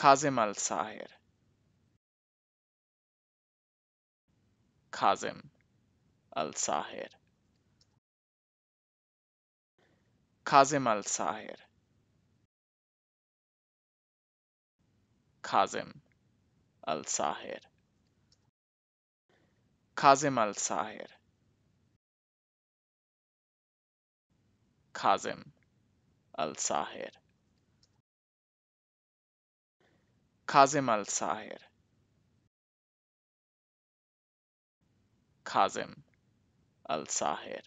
Kazim अल Sahir Kazim अल Sahir Kazim अल Sahir Kazim अल Sahir Kazim अल Sahir Kazim अल Sahir Kazim Al Sahir. Kazim Al Sahir.